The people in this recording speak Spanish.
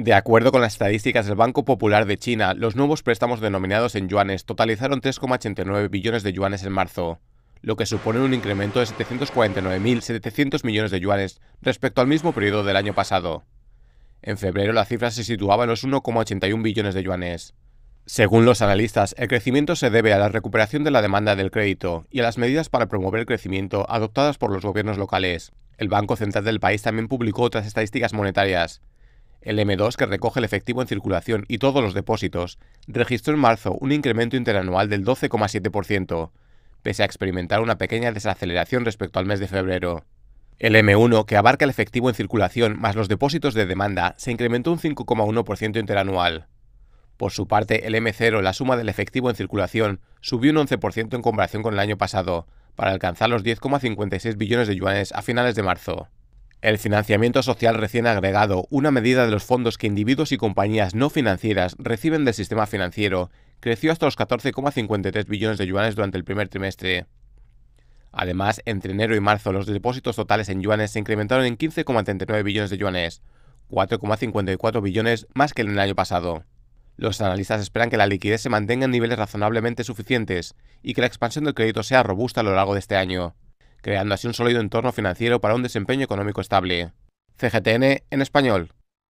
De acuerdo con las estadísticas del Banco Popular de China, los nuevos préstamos denominados en yuanes totalizaron 3,89 billones de yuanes en marzo, lo que supone un incremento de 749.700 millones de yuanes respecto al mismo periodo del año pasado. En febrero la cifra se situaba en los 1,81 billones de yuanes. Según los analistas, el crecimiento se debe a la recuperación de la demanda del crédito y a las medidas para promover el crecimiento adoptadas por los gobiernos locales. El Banco Central del país también publicó otras estadísticas monetarias, el M2, que recoge el efectivo en circulación y todos los depósitos, registró en marzo un incremento interanual del 12,7%, pese a experimentar una pequeña desaceleración respecto al mes de febrero. El M1, que abarca el efectivo en circulación más los depósitos de demanda, se incrementó un 5,1% interanual. Por su parte, el M0, la suma del efectivo en circulación, subió un 11% en comparación con el año pasado, para alcanzar los 10,56 billones de yuanes a finales de marzo. El financiamiento social recién agregado, una medida de los fondos que individuos y compañías no financieras reciben del sistema financiero, creció hasta los 14,53 billones de yuanes durante el primer trimestre. Además, entre enero y marzo los depósitos totales en yuanes se incrementaron en 15,39 billones de yuanes, 4,54 billones más que en el año pasado. Los analistas esperan que la liquidez se mantenga en niveles razonablemente suficientes y que la expansión del crédito sea robusta a lo largo de este año creando así un sólido entorno financiero para un desempeño económico estable. CGTN en español.